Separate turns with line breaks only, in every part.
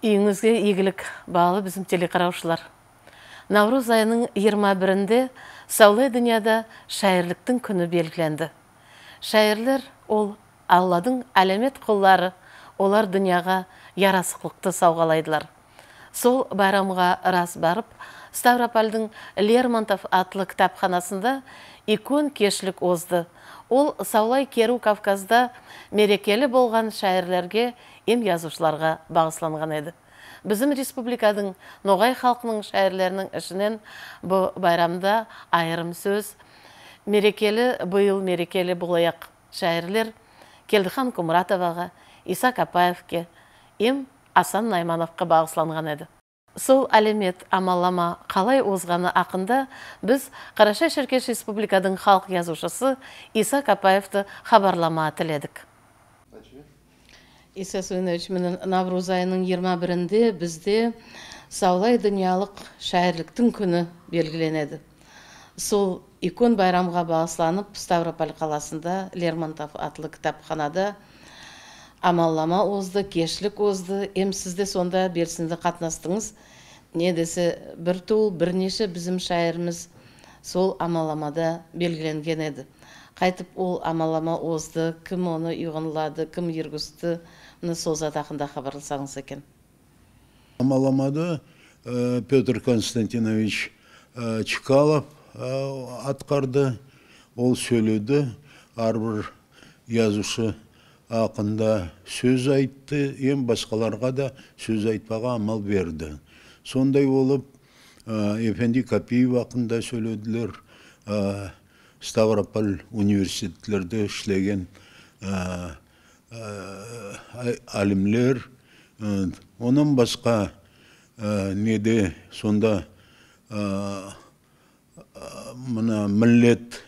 үйіңізге егілік бағалы біздің телеқараушылар. наурыз айының 21-інде саулай дүнияда шайырліктің күні белгіленді шайырлер ол алладың әлемет құллары олар дүнияға ярасықлықты сауғалайдылар сол байрамға рас барып ставропольдің лермонтов атлы кітапханасында икон кешілік озды ол саулай керу кавказда мерекелі болған шайырлерге ем язушыларға бағысланған еді біздің республикадың ноғай халқының шайырларының ішінен бұл байрамда айырым сөз мерекелі биыл мерекелі болаяқ шайырлер келдіхан кумратоваға иса капаевке ем асан наймановқа бағысланған еді сол әлемет амаллама қалай озғаны ақында біз қарашай шеркеш республикадың халық жазушысы иса капаевты хабарлама тіледік исес ойновичменен наурыз айының 21 бірінде бізде саулай дүниялық шәйірліктің күні белгіленеді сол икон байрамға бағысланып ставрополь қаласында лермонтов атлы кітапханада амаллама озды кешілік озды емсізді сонда белсенді қатынастыңыз не десе бір тул бірнеше бізім шайырымыз сол амаламада белгіленген еді қайтып ол амалама озды кім оны ұйғынлады кім ергісті, міне сол ақында хабарласаңыз екен
амаламады э, петр константинович ә, чкалов э, атқарды ол сөйледі әрбір жазушы ақында сөз айтты ем басқаларға да сөз айтпаға амал берді сондай болып эфенди капиев ақында сөйледілер ставрополь университеттерде ішлеген әлімлер, э, э, э, оның басқа неде сонда мына міллет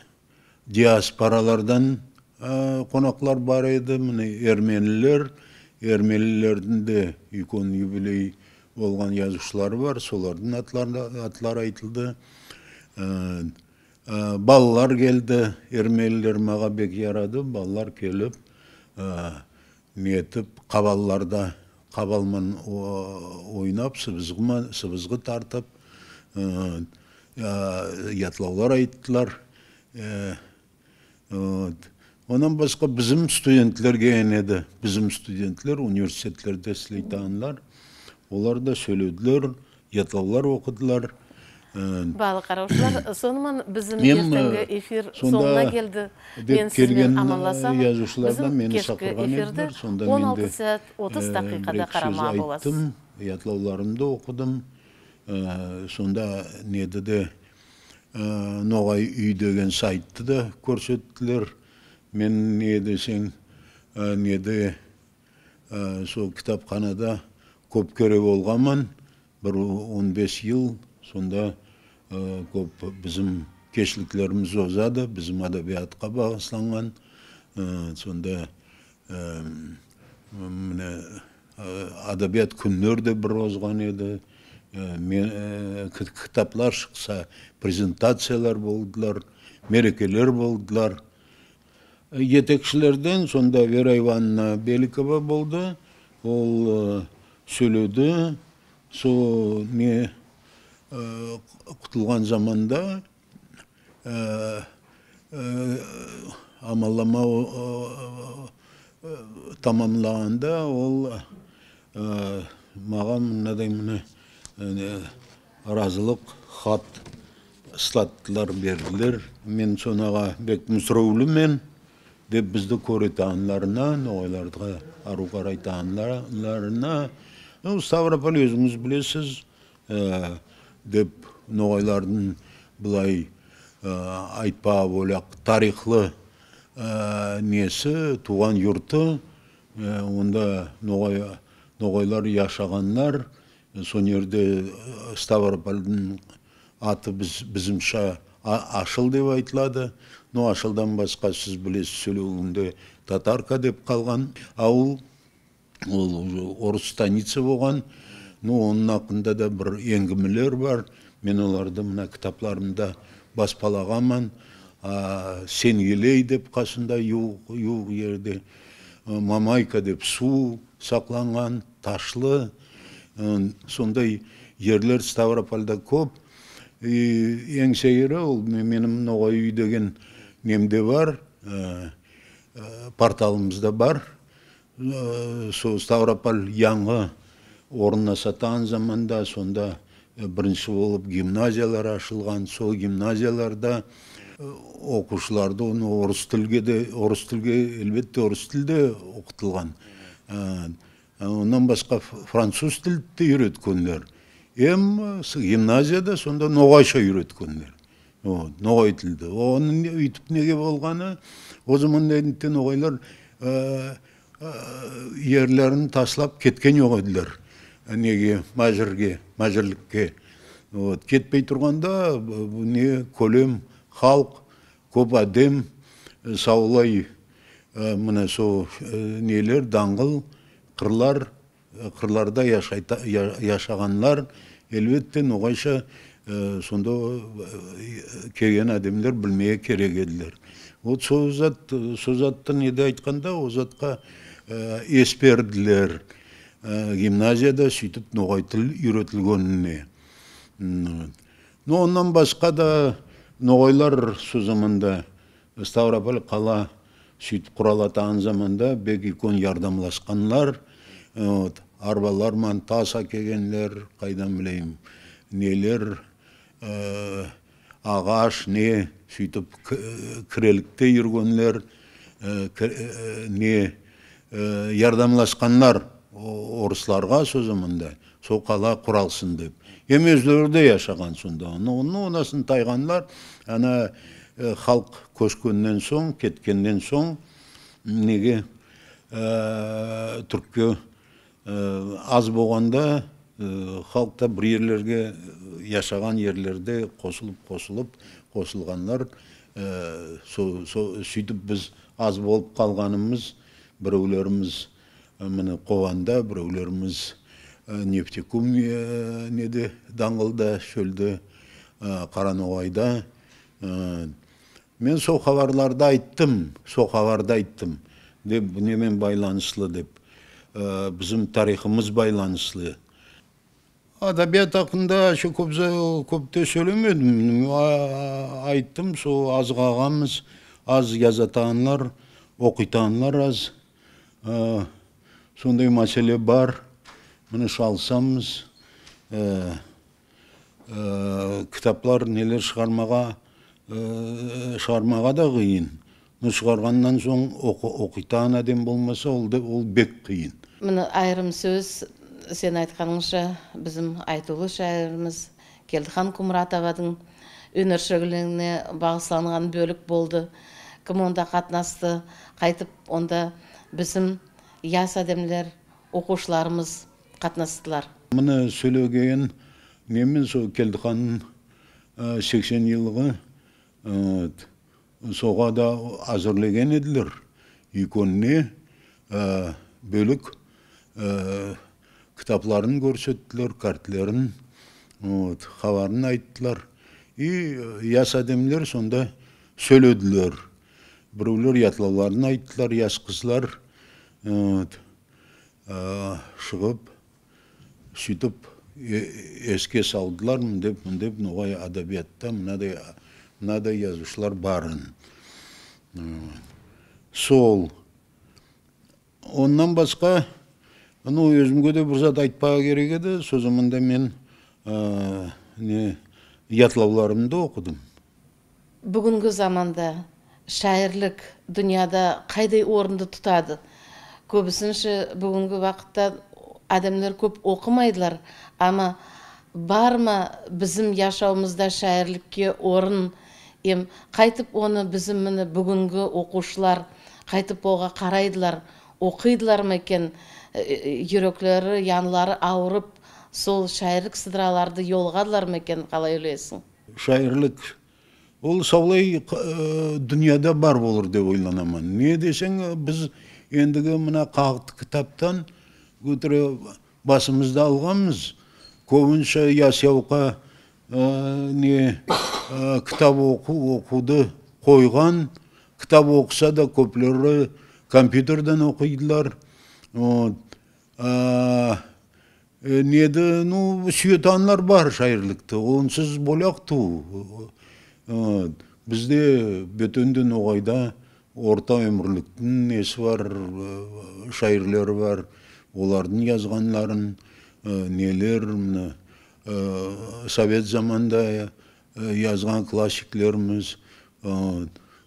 диаспоралардан қонақлар бар еді міне ерменілер ерменілердің де үлкен юбилей болған жазушылар бар солардың атлары, айтылды балалар келді ермелілер маға бек ярады балалар келіп Ә, нетіп қабалларда қабалмен ойнап сыбызғы тартып ә, ә, ятлаулар айттылар онан басқа бізім студентлерге әнеді. еді бізім студентлер университеттерде істейтін олар да сөйледілер ятлаулар оқыдылар барлық
қараушылар сонымен біздің ертеңгі эфир соңына келді мен сізбен амандасамын жазушылардан мені эфирді он алты сағат отыз дақиқада қарама боласыз
аятлауларымды оқыдым сонда неді де ноғай үй деген сайтты да көрсеттілер мен не десең неде сол кітапханада көп көре болғанмын бір 15 бес жыл сонда көп бізім кешіліктеріміз озады біздің адабиятқа бағысланған сонда міне әдебиет күндер де бір озған еді мен кітаплар шықса презентациялар болдылар мерекелер болдылар жетекшілерден сонда вера ивановна беликова болды ол сөйледі сол не құтылған заманда амалама тамамлағанда ол маған мынадай міне разылық хат ыстаттылар берділер мен сонаға бек мен деп бізді көретанларына ноғайларға ару қарайтанларына ну ставрополь өзіңіз білесіз деп ноғайлардың былай э, айтпа болақ тарихлы э, несі туған юрты э, онда ноғай ноғайлар яшағаннар сон жерде ставропольдың аты біз, ашыл деп айтылады но ашылдан басқа сіз білесіз сөйлеуінде татарка деп қалған ауыл ол орыс станица болған ну оның ақында да бір еңгімілер бар мен оларды мына кітапларымда баспалағанмын ә, сен деп қасында ерде жерде мамайка деп су сақланған ташлы ә, сондай жерлер ставропольда көп и ең сейірі ол менің ноғай үй деген немде бар ә, порталымызда бар ә, сол ставрополь яңғы, сатаған заманда сонда э, бірінші болып гимназиялар ашылған сол гимназияларда э, оқушыларды оны орыс тілге де орыс тілге әлбетте орыс тілде оқытылған э, онан басқа француз тілді де үйреткендер ем гимназияда сонда ноғайша үйреткендер вот ноғай тілді оның өйтіп неге болғаны о заманда ноғайлар ерлерін таслап кеткен жоқ еділер неге мәжірге мәжірлікке вот кетпей тұрғанда не көлем халық көп әдем э, саулай э, міне сол э, нелер даңғыл қырлар қырларда яшайта, яшағанлар әлбетте ноғайша сонда келген әдемдер білмеге керек еділер вот сол зат сол затты неде айтқанда ол затқа ес берділер Э, гимназияда сөйтіп ноғай тіл үйретілгеніне но оннан басқа да ноғайлар сол заманда ставрополь қала сөйтіп құралатаған заманда бек үлкен ярдамласқанлар э, вот арбаларман тас әкелгенлер қайдан білейін нелер э, ағаш не сөйтіп кірелікте жүргенлер не ә, ярдамласқанлар орысларға сөзі мындай сол қала құралсын деп емі өздері де сонда оны унасын тайғанлар ана халық көшкеннен соң кеткеннен соң неге ә, аз болғанда халықта бір яшаған жерлерге қосылып қосылып қосылғанлар кошулуп кошулгандар сөйтіп біз аз қалғанымыз қалғанымыз ә, міне қоғанда біреулеріміз нефтекум неде даңғылда шөлде қараноғайда мен сол хабарларды айттым сол хабарды айттым деп немен байланыслы деп біздің тарихымыз байланыслы. әдебиет ақында еще көп көпте сөйлемедім айттым сол аз қағамыз аз жазатанлар оқитанлар аз сондай мәселе бар міне шалсамыз э, э, кітаплар нелер шығармаға э, шығармаға да қиын но шығарғаннан соң оқитан әдем болмаса ол, ол бек қиын
міне айрым сөз сен айтқаныңша біздің айтулы шайырымыз келдіхан кумратовадың өнер шөгілігіне бағысланған бөлік болды кім онда қатынасты қайтып онда біздің Яс адамдар оқушыларымыз қатынастылар
Мұны сөйлеген менмен сол келдіханның сексен жылғы соға да әзірлеген еділер иконне бөлік кітапларын көрсеттілер картлерін, вот хабарын айттылар и яс адамдар сонда сөйледілер біреулер ятлауларын айттылар яс қызлар шығып сөйтіп еске салдылар мүндеп, деп ноғай әдебиетте мынадай мынадай жазушылар барын сол оннан басқа ну өзімге де бір зат айтпау керек еді сөзімінде мен не ятлауларымды оқыдым
бүгінгі заманда шайырлық дүнияда қайдай орынды тұтады көбісінше бүгінгі уақытта адамдар көп оқымайдылар ама бар ма біздің яшауымызда шәйірлікке орын ем қайтып оны біздің міне бүгінгі оқушылар қайтып оға қарайдылар оқидылар ма екен жүректері янлары ауырып сол шәйірлік сыдыраларды жолғадылар ма екен қалай ойлайсың
шәйірлік ол солай дүниеде бар болыр деп ойланамын не десең біз ендігі мына қағытты кітаптан көтере басымызды алғанбыз көбінше ясауқа ә, не ә, кітап оқу оқуды қойған кітап оқыса да көплері компьютерден оқидылар вот ә, неді ну сүйетанлар бар шайырлықты онсыз болақ ту бізде бөтенден ноғайда орта өмірліктің несі бар э, шайырлары бар олардың жазғанларын э, нелер мына э, совет заманда жазған классиклеріміз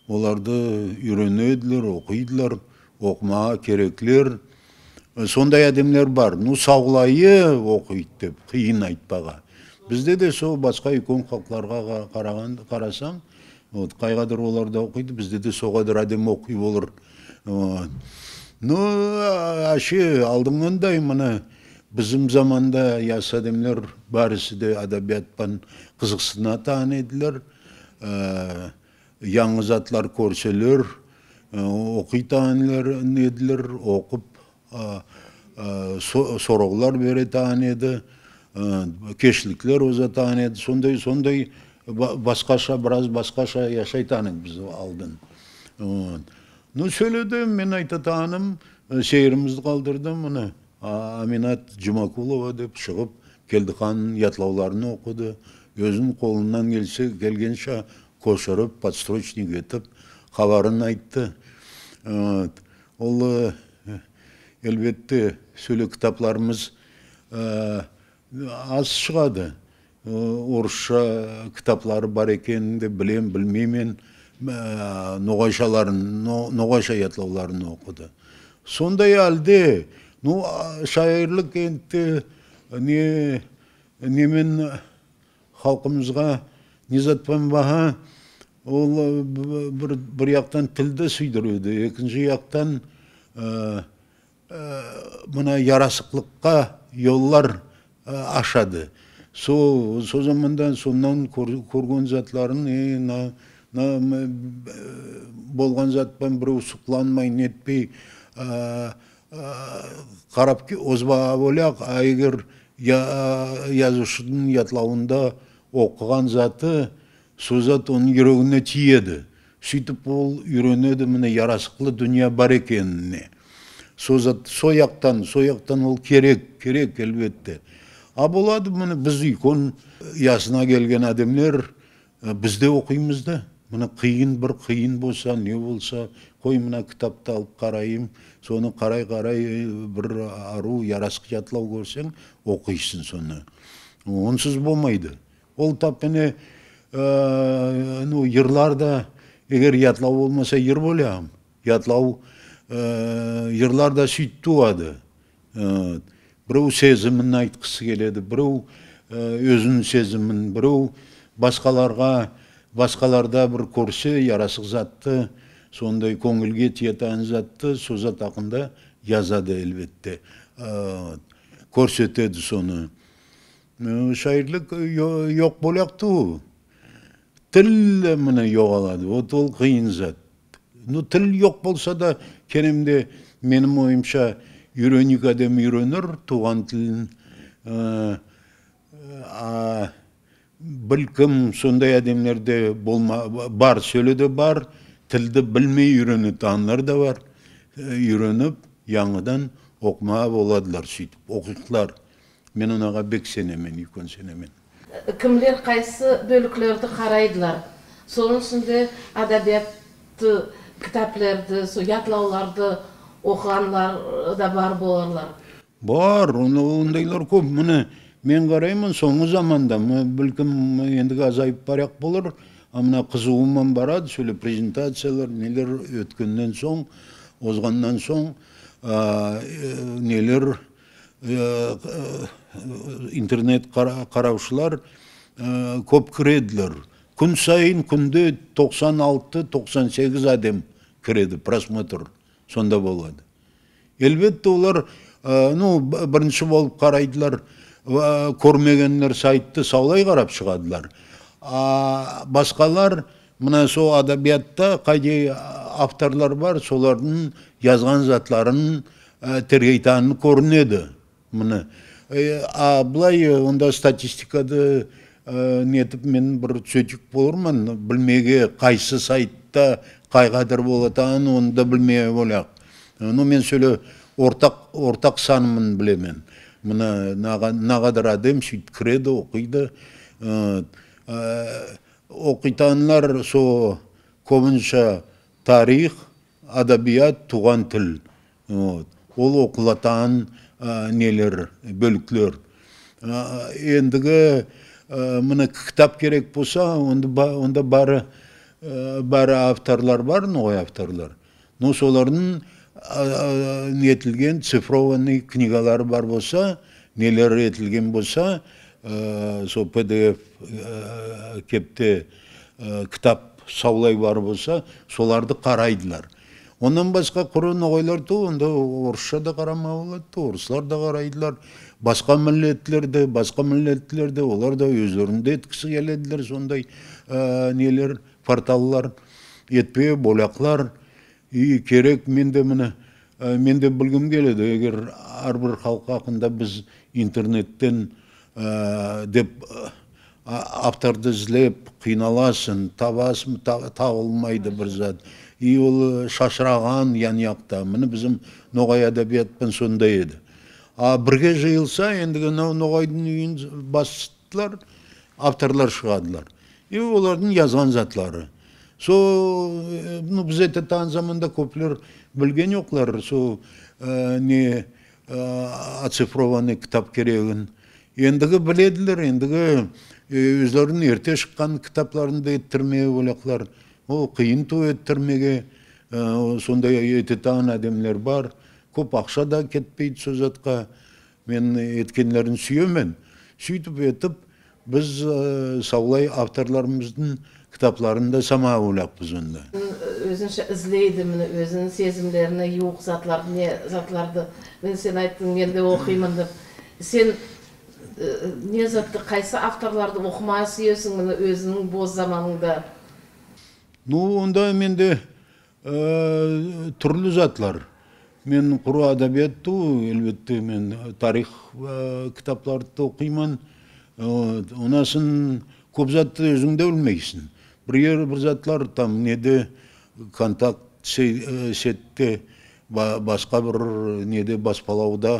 оларды үйренеділер оқидылар оқымаға кереклер сондай әдемлер бар ну саулайы оқиды деп қиын айтпаға бізде де сол басқа үлкен халықтарға қараған қарасаң вот оларды олар да де де да әдемі адем окуй вот ну әше мына біздің заманда жас адамдар бәрісі де әдебиетпен қызықсына танидлер ә, яңы затлар көрселер оқи неділер оқып ә, сорғылар бере еді ә, кешіліктер өзі еді сондай сондай басқаша біраз басқаша яшайтаның біз алдын ну сөйледім мен айтатаным сейірімізді қалдырдым міне аминат жұмакулова деп шығып келдіханның ятлауларын оқыды өзінің қолынан келсе келгенше көшіріп подстрочник етіп хабарын айтты ол әлбетте сөйле кітапларымыз аз шығады орысша кітаплары бар екенін де білем білмеймін ә, ноғайшаларын ноғайша аятлауларын оқыды сондай әлде ну шайырлық енді не немен халқымызға низат баға, ол бір, бір жақтан тілді сүйдіруді екінші жақтан ә, ә, мына ярасықлыққа жоллар ашады со со заманда сондан көрген затларын э на, мына затпен нетпей карап озба боляк а эгер ятлауында оқыған заты сол зат оның жүрөгүнө тиеді сөйтіп ол үйренеді міне ярасықлы дүние бар екеніне сол зат сол ол керек керек әлбетте а болады міне біз үйкен, ясына келген адамлер ә, бізде де оқимыз да міне қиын бір қиын болса не болса қой мына кітапты алып қарайым соны қарай қарай ә, бір ару ярасқы жатлау көрсең оқисың соны онсыз болмайды ол тап ә, ну егер ятлау болмаса ер болам ятлау ә, да сөйтіп туады біреу сезімін айтқысы келеді біреу өзінің сезімін біреу басқаларға басқаларда бір көрсе ярасық затты сондай көңілге тиетін затты сол зат ақында жазады әлбетте көрсетеді соны шайырлық жоқ ғой тіл міне жоғалады вот ол қиын зат ну тіл жоқ болса да кенемде менің ойымша үйренік адам үйренер туған тілін ә, білкім сондай әдемлерде болма, бар сөйлеуде бар тілді білмей үйренетін да бар үйреніп яңыдан оқыма боладылар сөйтіп оқитылар мен онаға бек сенемін үлкен сенемін
кімдер қайсы бөліклерді қарайдылар соның ішінде әдебиетті кітаплерді сол оқығандар да бар боларлар
бар ондайлар көп міне мен қараймын соңғы заманда бәлкім ендігі азайып баряқ болар а мына қызуымен барады сөйле презентациялар нелер өткеннен соң озғаннан соң ә, нелер ә, интернет қараушылар ә, көп кіреділер күн сайын күнде 96-98 адам кіреді просмотр сонда болады әлбетте олар ну бірінші болып қарайдылар ә, көрмегендер сайтты саулай қарап шығадылар а басқалар мына сол адабиятта қайдей авторлар бар солардың жазған затларын ә, тергейтаны көрінеді міне а былай онда статистикады ә, нетіп мен бір сөйтіп болырмын білмеге қайсы сайтта қай қадір болатынын оны да білмей олақ ну мен сөйле ортақ ортақ санымын білемін мына нағадыр адам сөйтіп кіреді оқиды ә, оқитанлар со көбінше тарих адабият туған тіл вот ол оқылатан ә, нелер бөліктер ә, ендігі мына кітап керек болса онда бары ә, бәрі авторлар бар ғой авторлар но солардың ә, нетілген цифрованный книгалары бар болса нелер етілген болса ә, сол пдф ә, кепте кітап саулай бар болса соларды қарайдылар Оның басқа құры ноғайлар ту онда орысша да қарамау болады орыслар да қарайдылар басқа міллеттілер басқа міллеттілер олар да өздерінде еткісі келеділер сондай ә, нелер порталлар етпе боляқлар и керек менде міне ә, менде білгім келеді егер әрбір халық ақында біз интернеттен ә, деп ә, авторды іздеп қиналасың табасың табылмайды бір зат и ол шашыраған яқта міне біздің ноғай әдебиетпен сондай еді а бірге жиылса ендігі мынау ноғайдың үйін бастылар авторлар шығадылар и олардың жазған затлары сол ну біз это таң заманда көплер білген жоқлар сол не оцифрованный кітап керегін ендігі біледілер ендігі өздерінің ерте шыққан кітапларында еттірмеге олақлар ол қиын ту еттірмеге сондай таған әдемілер бар көп ақша да кетпейді сол затқа мен еткенлерін сүйемін сөйтіп етіп біз саулай авторларымыздың кітапларында сама ойлаппыз онда
өзінше іздейді міне өзінің сезімдеріне юық затларды не затларды мен сен айттың мен де оқимын деп сен не затты қайсы авторларды оқымай сүйесің міне өзінің боз заманыңда
ну онда менде ә, түрлі затлар мен құру әдебиетті әлбетте мен тарих ә, кітаптарды оқимын онасын көп затты өзің де білмейсің ер бір заттар там неде контакт э, сетте басқа бір неде баспалауда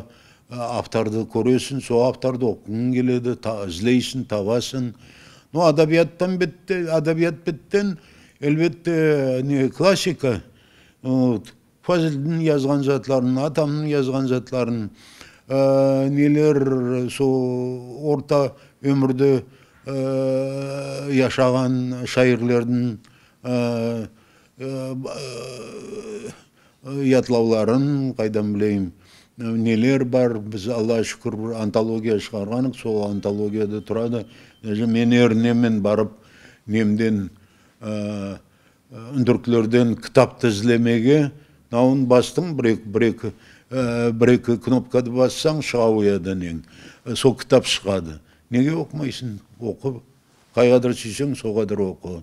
э, авторды көресің сол авторды оқығың келеді іздейсің табасың ну адабияттан бетте адабият беттен әлбетте не классика вот фазілдің жазған заттарын атамның жазған заттарын ә, нелер со орта өмірді ә, яшаған шайырлердің ә, э, ятлауларын қайдан білейін нелер бар біз алла шүкір антология шығарғанық сол антологияда тұрады даже мен ернемен барып немден үндіркілерден кітапты іздемеге науын бастым бір екі бір екі Э, бір екі кнопкады бассаң шыға қояды нең э, сол кітап шығады неге оқымайсың оқы қайғадыр қадір сүйсең сол оқы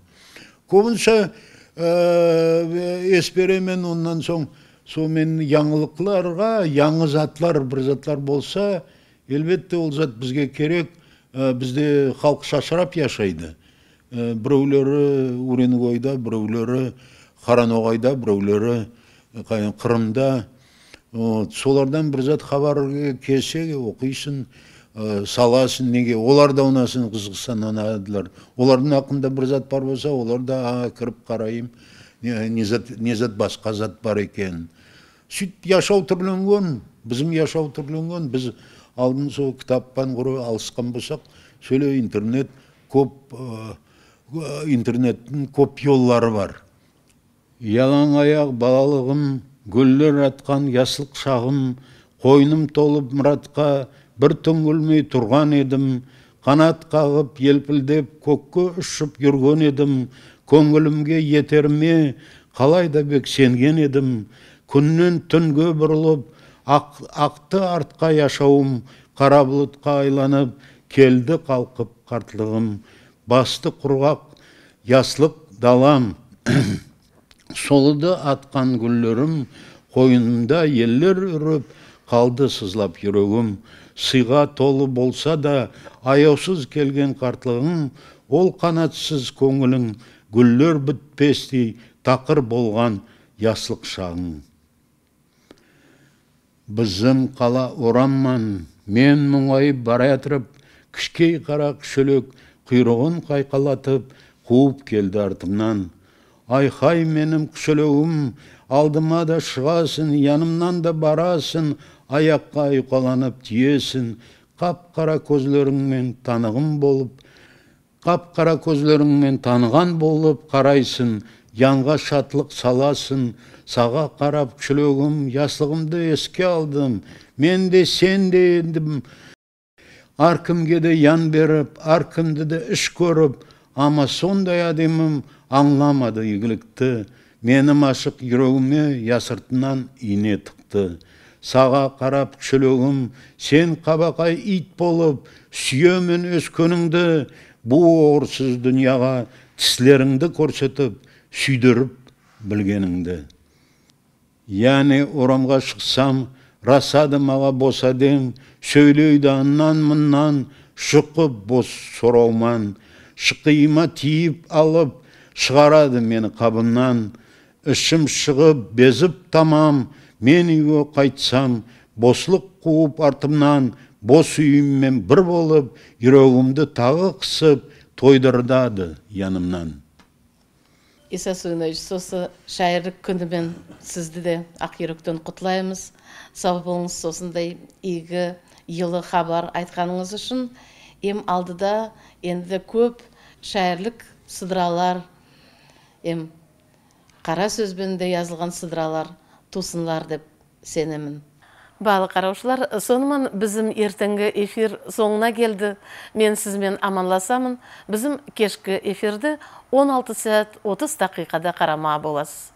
көбінше э, эсперемен оннан соң сонымен яңылықларға яңы затлар бір затлар болса әлбетте ол зат бізге керек бізде халық шашырап яшайды ә, біреулері уренгойда біреулері қараноғайда біреулері қырымда солардан бір зат хабар келсе оқисың ә, саласың неге олар да ұнасын қызықсаң олардың ақында бір зат бар болса олар да кіріп қарайым не, зат, басқа зат бар екен сөйтіп яшау түрленген біздің яшау түрленген біз алдын сол кітаппан құры алысқан болсақ сөйле интернет көп ә, интернеттің көп жолдары бар Ялан аяқ балалығым гүлдер атқан ясыл шағым қойным толып мұратқа бір түңілмей тұрған едім қанат қағып елпілдеп көкке ұшып жүрген едім көңілімге етерме қалай да бек сенген едім күннен түнге бұрылып ақ, ақты артқа яшауым қара бұлытқа айланып келді қалқып қартлығым басты құрғақ яслық далам солыды атқан гүлдерім қойынымда еллер үріп қалды сызлап жүрегім сыйға толы болса да аяусыз келген қартлығың ол қанатсыз көңілің гүллер бітпестей тақыр болған яслық шағың біздің қала орамман мен мұңайып барайатырып, кішкей қара шөлек құйрығын қайқалатып қуып келді артымнан айхай менім күшілеуім алдыма да шығасың янымнан да барасын, аяққа ұйқаланып тиесің қап қара көзлеріңмен танығым болып қап қара көзлеріңмен таныған болып қарайсын, янға шатлық саласын, саға қарап күшілігім жастығымды еске алдым мен де сен де едім әркімге де ян беріп әркімді де іш көріп Ама сондай әдемім аңламады игілікті, менім ашық жүрегіме ясыртынан ине тықты. Саға қарап шүлігім, сен қабақай ит болып, сүйемін көніңді, бұ орсыз дүнияға тісілеріңді көрсетіп, сүйдіріп білгеніңді. Яғни орамға шықсам, расады маға босаден, сөйлейді аннан мұннан, шұқып бос сұрауман, шықиыма тиіп алып шығарады мені қабымнан ішім шығып безіп тамам мен үйге қайтсам бослық қуып артымнан бос үйіммен бір болып жүрегімді тағы қысып тойдырдады янымнан
Иса уйнович сосы шайырлық күнімен сізді де ақ жүректен құтылаймыз сау болыңыз осындай игі елі хабар айтқаныңыз үшін ем алдыда енді көп шәйірлік сыдыралар ем қара сөзбен де жазылған сыдыралар тусынлар деп сенемін балы қараушылар сонымен бізім ертеңгі эфир соңына келді мен сізмен аманласамын бізім кешкі эфирді 16 сәт 30 дақиқада қарама боласыз